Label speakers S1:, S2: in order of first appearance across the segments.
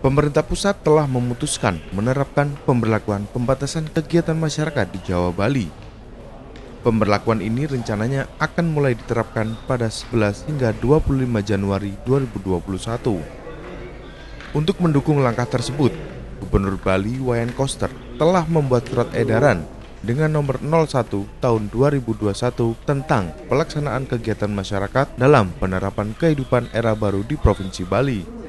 S1: Pemerintah pusat telah memutuskan menerapkan pemberlakuan pembatasan kegiatan masyarakat di Jawa Bali. Pemberlakuan ini rencananya akan mulai diterapkan pada 11 hingga 25 Januari 2021. Untuk mendukung langkah tersebut, Gubernur Bali Wayan Koster telah membuat surat edaran dengan nomor 01 tahun 2021 tentang pelaksanaan kegiatan masyarakat dalam penerapan kehidupan era baru di Provinsi Bali.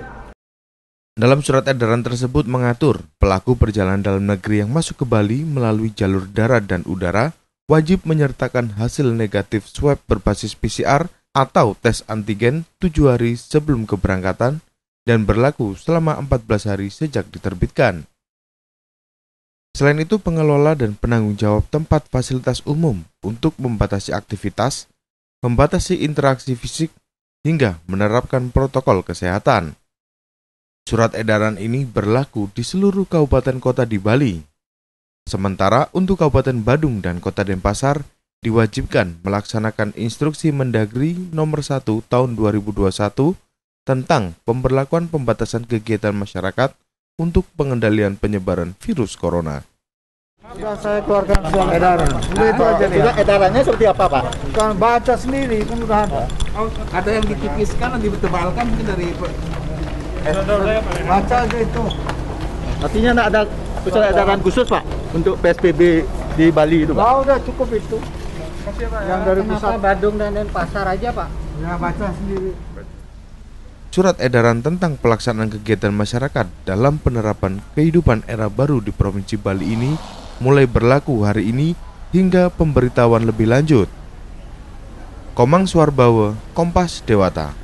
S1: Dalam surat edaran tersebut mengatur, pelaku perjalanan dalam negeri yang masuk ke Bali melalui jalur darat dan udara wajib menyertakan hasil negatif swab berbasis PCR atau tes antigen 7 hari sebelum keberangkatan dan berlaku selama 14 hari sejak diterbitkan. Selain itu, pengelola dan penanggung jawab tempat fasilitas umum untuk membatasi aktivitas, membatasi interaksi fisik, hingga menerapkan protokol kesehatan. Surat edaran ini berlaku di seluruh kabupaten kota di Bali. Sementara untuk Kabupaten Badung dan Kota Denpasar diwajibkan melaksanakan instruksi Mendagri nomor 1 tahun 2021 tentang pemberlakuan pembatasan kegiatan masyarakat untuk pengendalian penyebaran virus corona. Sudah saya keluarkan surat edaran. Sudah itu aja nih. Ya. Sudah edarannya seperti apa, Pak? Kan baca sendiri, kemudahan. ada. yang ditipiskan, dan ditebalkan mungkin dari baca aja itu. Artinya tidak ada pusat edaran khusus Pak untuk PSBB di Bali itu Pak? Oh, udah cukup itu. Kasih, Pak, yang ya. dari Kenapa pusat Badung dan Denpasar aja Pak? Ya baca sendiri. Surat edaran tentang pelaksanaan kegiatan masyarakat dalam penerapan kehidupan era baru di Provinsi Bali ini mulai berlaku hari ini hingga pemberitahuan lebih lanjut. Komang Suarbawa, Kompas Dewata.